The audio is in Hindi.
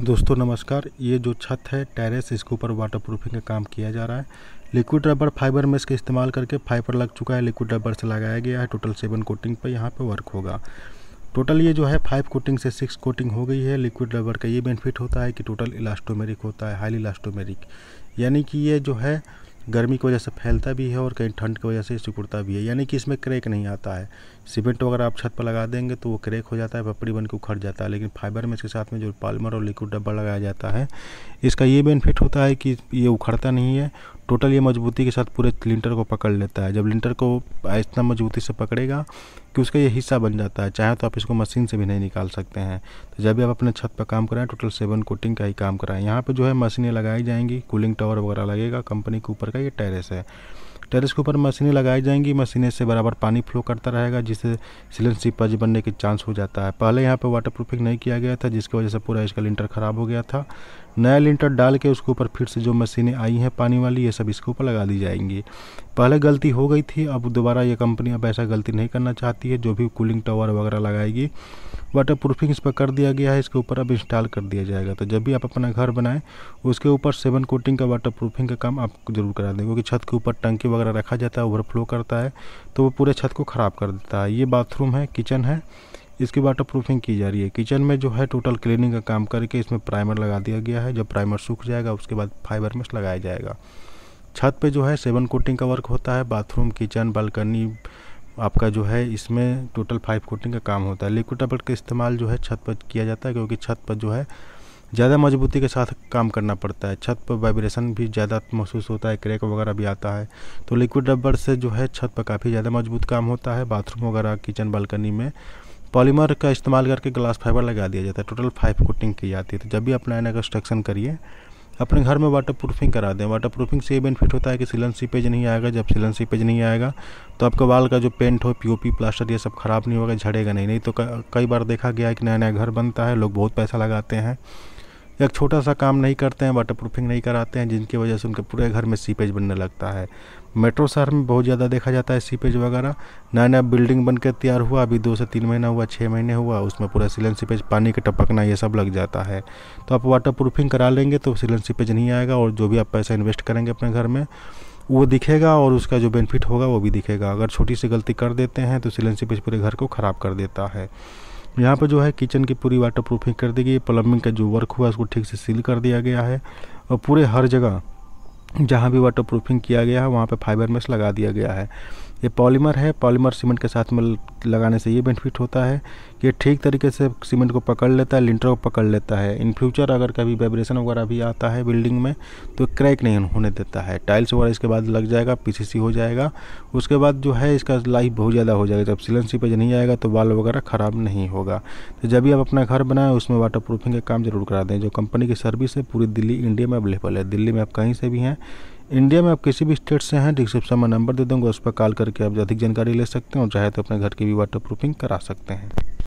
दोस्तों नमस्कार ये जो छत है टेरेस इसके ऊपर वाटर प्रूफिंग का काम किया जा रहा है लिक्विड रबर फाइबर में इसके इस्तेमाल करके फाइबर लग चुका है लिक्विड रबर से लगाया गया है टोटल सेवन कोटिंग पर यहाँ पे वर्क होगा टोटल ये जो है फाइव कोटिंग से सिक्स कोटिंग हो गई है लिक्विड रबर का ये बेनिफिट होता है कि टोटल इलास्टोमेरिक होता है हाईली इलास्टोमेरिक यानी कि ये जो है गर्मी की वजह से फैलता भी है और कहीं ठंड की वजह से सिकुड़ता भी है यानी कि इसमें क्रैक नहीं आता है सीमेंट वगैरह आप छत पर लगा देंगे तो वो क्रैक हो जाता है पपड़ी बन के उखड़ जाता है लेकिन फाइबर में इसके साथ में जो पालमर और लिक्विड डब्बा लगाया जाता है इसका ये बेनिफिट होता है कि ये उखड़ता नहीं है टोटल ये मजबूती के साथ पूरे लिंटर को पकड़ लेता है जब लिंटर को इतना मजबूती से पकड़ेगा कि उसका ये हिस्सा बन जाता है चाहे तो आप इसको मशीन से भी नहीं निकाल सकते हैं तो जब भी आप अपने छत पर काम कराएं टोटल सेवन कोटिंग का ही काम कराएं यहाँ पर जो है मशीनें लगाई जाएंगी कूलिंग टावर वगैरह लगेगा कंपनी के ऊपर का ये टेरेस है टेरेस के ऊपर मशीनें लगाई जाएंगी मशीनें से बराबर पानी फ्लो करता रहेगा जिससे सी पज बनने के चांस हो जाता है पहले यहाँ पर वाटर प्रूफिंग नहीं किया गया था जिसकी वजह से पूरा इसका लिंटर ख़राब हो गया था नया लिंटर डाल के उसके ऊपर फिर से जो मशीनें आई हैं पानी वाली ये सब इसके ऊपर लगा दी जाएंगी पहले गलती हो गई थी अब दोबारा ये कंपनी अब ऐसा गलती नहीं करना चाहती है जो भी कूलिंग टावर वगैरह लगाएगी वाटर प्रूफिंग इस पर कर दिया गया है इसके ऊपर अब इंस्टॉल कर दिया जाएगा तो जब भी आप अपना घर बनाएं उसके ऊपर सेवन कोटिंग का वाटर प्रूफिंग का काम आप जरूर करा दें क्योंकि छत के ऊपर टंकी वगैरह रखा जाता है ओवरफ्लो करता है तो वो पूरे छत को ख़राब कर देता है ये बाथरूम है किचन है इसकी वाटर प्रूफिंग की जा रही है किचन में जो है टोटल क्लीनिंग का काम करके इसमें प्राइमर लगा दिया गया है जब प्राइमर सूख जाएगा उसके बाद फाइबर मिश लगाया जाएगा छत पे जो है सेवन कोटिंग का वर्क होता है बाथरूम किचन बालकनी आपका जो है इसमें टोटल फाइव कोटिंग का काम होता है लिक्विड रबड़ का इस्तेमाल जो है छत पर किया जाता है क्योंकि छत पर जो है ज़्यादा मजबूती के साथ काम करना पड़ता है छत पर वाइब्रेशन भी ज़्यादा महसूस होता है क्रैक वगैरह भी आता है तो लिक्विड रबड़ से जो है छत पर काफ़ी ज़्यादा मजबूत काम होता है बाथरूम वगैरह किचन बालकनी में पॉलीमर का इस्तेमाल करके ग्लास फाइबर लगा दिया जाता है टोटल फाइव कोटिंग की जाती है तो जब भी अपना नया कंस्ट्रक्शन करिए अपने घर में वाटर प्रूफिंग करा दें वाटर प्रूफिंग से ये बेनिफिट होता है कि सिलन सीपेज नहीं आएगा जब सिलन सीपेज नहीं आएगा तो आपका बाल का जो पेंट हो पीओपी प्लास्टर ये सब ख़राब नहीं होगा झड़ेगा नहीं नहीं तो कई बार देखा गया है कि नया नया घर बनता है लोग बहुत पैसा लगाते हैं एक छोटा सा काम नहीं करते हैं वाटर प्रूफिंग नहीं कराते हैं जिनकी वजह से उनके पूरे घर में सीपेज बनने लगता है मेट्रो शहर में बहुत ज़्यादा देखा जाता है सीपेज वगैरह नया नया बिल्डिंग बनकर तैयार हुआ अभी दो से तीन महीना हुआ छः महीने हुआ उसमें पूरा सिलन सीपेज पानी का टपकना ये सब लग जाता है तो आप वाटर प्रूफिंग करा लेंगे तो सिलन सीपेज नहीं आएगा और जो भी आप पैसा इन्वेस्ट करेंगे अपने घर में वो दिखेगा और उसका जो बेनिफिट होगा वो भी दिखेगा अगर छोटी सी गलती कर देते हैं तो सिलन सीपेज पूरे घर को ख़राब कर देता है यहाँ पर जो है किचन की पूरी वाटर प्रूफिंग कर दी गई प्लम्बिंग का जो वर्क हुआ उसको ठीक से सील कर दिया गया है और पूरे हर जगह जहाँ भी वाटर प्रूफिंग किया गया है वहाँ पर फाइबर मेस लगा दिया गया है ये पॉलीमर है पॉलीमर सीमेंट के साथ में लगाने से ये बेनिफिट होता है कि ठीक तरीके से सीमेंट को पकड़ लेता है लिंटर को पकड़ लेता है इन फ्यूचर अगर कभी वाइब्रेशन वगैरह भी आता है बिल्डिंग में तो क्रैक नहीं होने देता है टाइल्स वगैरह इसके बाद लग जाएगा पी हो जाएगा उसके बाद जो है इसका लाइफ बहुत ज़्यादा हो जाएगा जब सीलन पर नहीं आएगा तो बाल वगैरह ख़राब नहीं होगा तो जब भी आप अपना घर बनाएं उसमें वाटर प्रूफिंग का काम जरूर करा दें जो कंपनी की सर्विस है पूरी दिल्ली इंडिया में अवेलेबल है दिल्ली में आप कहीं से भी हैं इंडिया में आप किसी भी स्टेट से हैं डिस्क्रिप्शन में नंबर दे दूंगा उस पर कॉल करके आप अधिक जानकारी ले सकते हैं और चाहे तो अपने घर की भी वाटर प्रूफिंग करा सकते हैं